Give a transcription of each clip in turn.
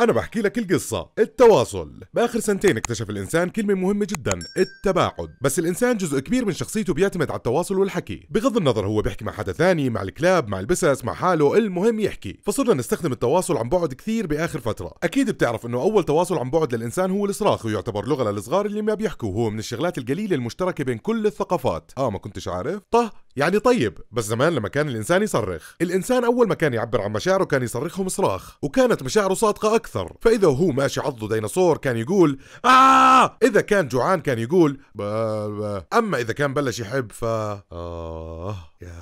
انا بحكي لك القصه التواصل باخر سنتين اكتشف الانسان كلمه مهمه جدا التباعد بس الانسان جزء كبير من شخصيته بيعتمد على التواصل والحكي بغض النظر هو بيحكي مع حدا ثاني مع الكلاب مع البسس مع حاله المهم يحكي فصرنا نستخدم التواصل عن بعد كثير باخر فتره اكيد بتعرف انه اول تواصل عن بعد للانسان هو الصراخ ويعتبر لغه للصغار اللي ما بيحكوا هو من الشغلات القليله المشتركه بين كل الثقافات اه ما كنتش عارف طه يعني طيب بس زمان لما كان الانسان يصرخ الانسان اول ما كان يعبر عن مشاعره كان يصرخهم صراخ وكانت مشاعره صادقه أكثر أكثر فإذا هو ماشي عضه ديناصور كان يقول آه إذا كان جوعان كان يقول با با. أما إذا كان بلش يحب ف آه يا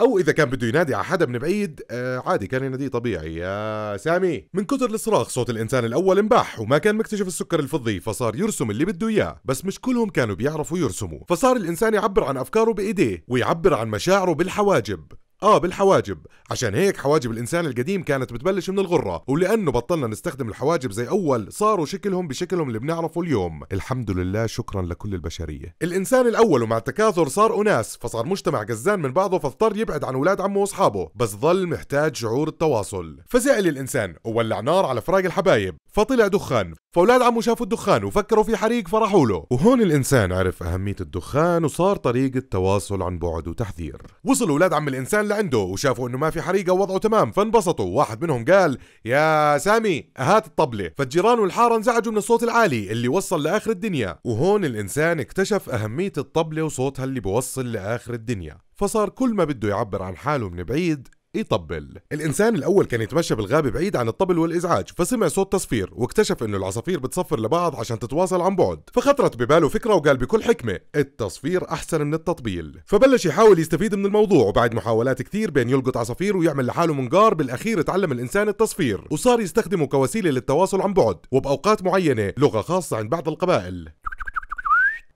أو إذا كان بده ينادي على حدا من بعيد آه عادي كان يناديه طبيعي يا سامي من كثر الصراخ صوت الإنسان الأول انباح وما كان مكتشف السكر الفضي فصار يرسم اللي بده إياه بس مش كلهم كانوا بيعرفوا يرسموا فصار الإنسان يعبر عن أفكاره بإيديه ويعبر عن مشاعره بالحواجب اه بالحواجب عشان هيك حواجب الانسان القديم كانت بتبلش من الغره ولانه بطلنا نستخدم الحواجب زي اول صاروا شكلهم بشكلهم اللي بنعرفه اليوم الحمد لله شكرا لكل البشريه الانسان الاول ومع التكاثر صار اناس فصار مجتمع جزان من بعضه فاضطر يبعد عن اولاد عمه واصحابه بس ظل محتاج شعور التواصل فزعل الانسان وولع نار على فراق الحبايب فطلع دخان فاولاد عمه شافوا الدخان وفكروا في حريق فراحوا له وهون الانسان عرف اهميه الدخان وصار طريقه تواصل عن بعد وتحذير وصلوا اولاد عم الانسان لعنده وشافوا انه ما في حريقه ووضعه تمام فانبسطوا واحد منهم قال يا سامي هات الطبله فالجيران والحاره انزعجوا من الصوت العالي اللي وصل لاخر الدنيا وهون الانسان اكتشف اهميه الطبله وصوتها اللي بوصل لاخر الدنيا فصار كل ما بده يعبر عن حاله من بعيد يطبل الإنسان الأول كان يتمشى بالغابة بعيد عن الطبل والإزعاج فسمع صوت تصفير واكتشف إنه العصافير بتصفر لبعض عشان تتواصل عن بعد فخطرت بباله فكرة وقال بكل حكمة التصفير أحسن من التطبيل فبلش يحاول يستفيد من الموضوع وبعد محاولات كثير بين يلقط عصافير ويعمل لحاله منقار بالأخير اتعلم الإنسان التصفير وصار يستخدمه كوسيلة للتواصل عن بعد وبأوقات معينة لغة خاصة عند بعض القبائل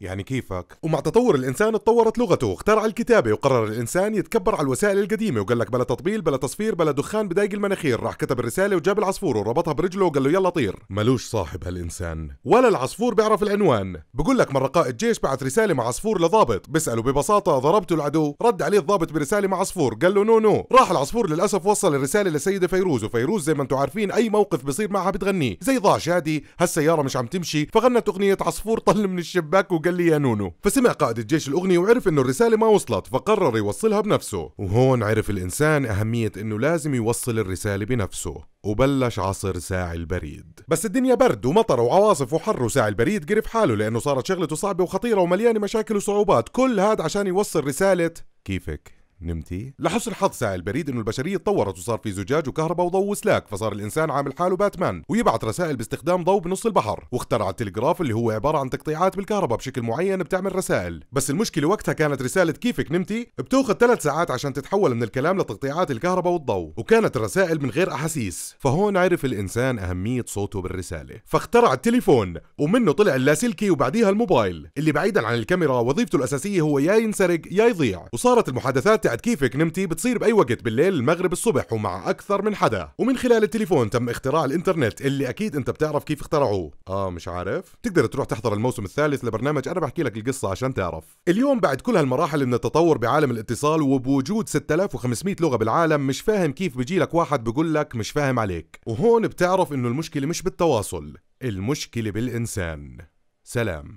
يعني كيفك ومع تطور الانسان اتطورت لغته اخترع الكتابه وقرر الانسان يتكبر على الوسائل القديمه وقال لك بلا تطبيل بلا تصفير بلا دخان بدايق المناخير راح كتب الرساله وجاب العصفور وربطها برجله وقال له يلا طير ملوش صاحب هالانسان ولا العصفور بيعرف العنوان بقول لك مره قائد جيش بعث رساله مع عصفور لضابط بيساله ببساطه ضربته العدو رد عليه الضابط برساله مع عصفور قال له نو نو راح العصفور للاسف وصل الرساله لسيده فيروز وفيروز زي ما انتم عارفين اي موقف بصير معها بتغني زي ضاع شادي هالسياره مش عم تمشي فغنت اغنيه عصفور طل من الشباك وقال قال لي يا نونو فسمع قائد الجيش الأغنية وعرف إنه الرسالة ما وصلت فقرر يوصلها بنفسه وهون عرف الإنسان أهمية إنه لازم يوصل الرسالة بنفسه وبلش عصر ساعي البريد بس الدنيا برد ومطر وعواصف وحر وساعي البريد قرف حاله لأنه صارت شغلته صعبة وخطيرة ومليانة مشاكل وصعوبات كل هاد عشان يوصل رسالة كيفك نمتي؟ لحسن الحظ ساعي البريد انه البشرية تطورت وصار في زجاج وكهرباء وضوء وسلاك فصار الانسان عامل حاله باتمان ويبعث رسائل باستخدام ضوء بنص البحر واخترع التلغراف اللي هو عبارة عن تقطيعات بالكهرباء بشكل معين بتعمل رسائل بس المشكلة وقتها كانت رسالة كيفك نمتي بتاخذ ثلاث ساعات عشان تتحول من الكلام لتقطيعات الكهرباء والضوء وكانت الرسائل من غير احاسيس فهون عرف الانسان اهمية صوته بالرسالة فاخترع التليفون ومنه طلع اللاسلكي وبعديها الموبايل اللي بعيدا عن الكاميرا وظيفته الاساسية هو يا ينسرق يا يضيع وصارت المحادثات وساعة كيفك نمتي بتصير بأي وقت بالليل المغرب الصبح ومع أكثر من حدا ومن خلال التليفون تم اختراع الإنترنت اللي أكيد أنت بتعرف كيف اخترعوه آه مش عارف تقدر تروح تحضر الموسم الثالث لبرنامج أنا بحكي لك القصة عشان تعرف اليوم بعد كل هالمراحل من التطور بعالم الاتصال وبوجود 6500 لغة بالعالم مش فاهم كيف بيجي لك واحد بيقول لك مش فاهم عليك وهون بتعرف إنه المشكلة مش بالتواصل المشكلة بالإنسان سلام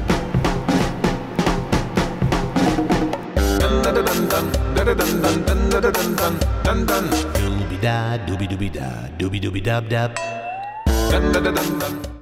dun dun dun dun dun dun dun dun dun dun Doobie da doobie doobie da doobie doobie dub dub dun dun dun dun